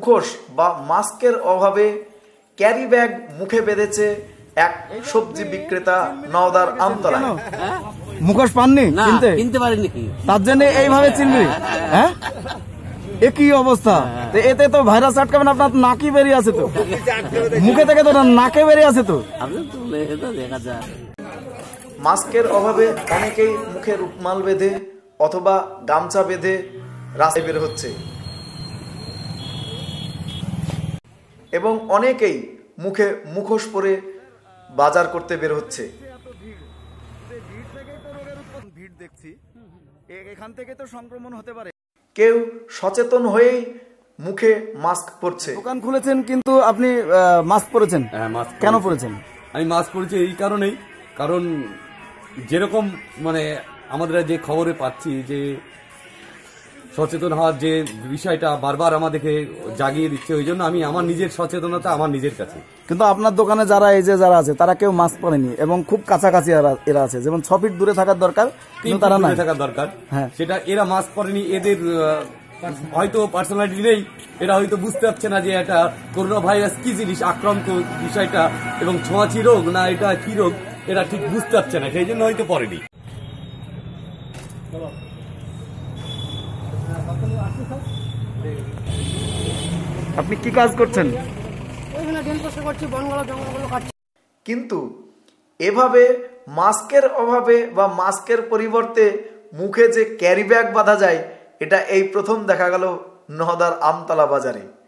মুখোশ বা মাস্কের অভাবে ক্যারি ব্যাগ মুখে বেঁধেছে এক সবজি বিক্রেতা নওদার আমতলা মুখোশ পাননি কিনতে পারেনি তার জন্য এইভাবে চিনবি হ্যাঁ একই অবস্থা এতে তো ভাইরাস আটকাবেন আপনার নাকি বেরিয়ে আছে তো মুখে থেকে তো নাকে বেরিয়ে আছে তো মাস্কের অভাবে অনেকেই মুখে রুমাল বেঁধে অথবা গামছা বেঁধে রাস্তায় বের হচ্ছে এবং অনেকেই মুখে মুখোশ পরে বাজার করতে বের হচ্ছে ভিড় দেখছি এখান থেকে তো সংক্রমণ হতে পারে কেউ সচেতন হয়েই মুখে মাস্ক পরছে দোকান খুলেছেন কিন্তু আপনি মাস্ক পরেছেন হ্যাঁ, কেন পরেছেন আমি মাস্ক পরেছি এই কারণেই কারণ যেরকম মানে আমাদের যে খবরে পাচ্ছি যে সচেতন হওয়ার যে বিষয়টা বারবার আমাদেরকে জাগিয়ে দিচ্ছে ওই জন্য আমি আমার নিজের সচেতনতা আমার নিজের কাছে কিন্তু আপনার দোকানে যারা এই যে যারা আছে তারা কেউ মাস্ক পরেনি এবং খুব কাছাকাছি এরা আছে যেমন ছ ফিট দূরে থাকার দরকার তারা না থাকার দরকার হ্যাঁ সেটা এরা মাস্ক পরেনি এদের হয়তো পার্সোনালিটি নেই এরা হয়তো বুঝতে পারছে না যে এটা করোনা ভাইরাস কি জিনিস আক্রান্ত বিষয়টা এবং ছোঁয়াচি রোগ না এটা কি রোগ এরা ঠিক বুঝতে পারছে না সেই জন্য হয়তো পরেনি আপনি কি কাজ করছেন কিন্তু এভাবে মাস্কের অভাবে বা মাস্কের পরিবর্তে মুখে যে ক্যারি ব্যাগ বাঁধা যায় এটা এই প্রথম দেখা গেল নহদার আমতলা বাজারে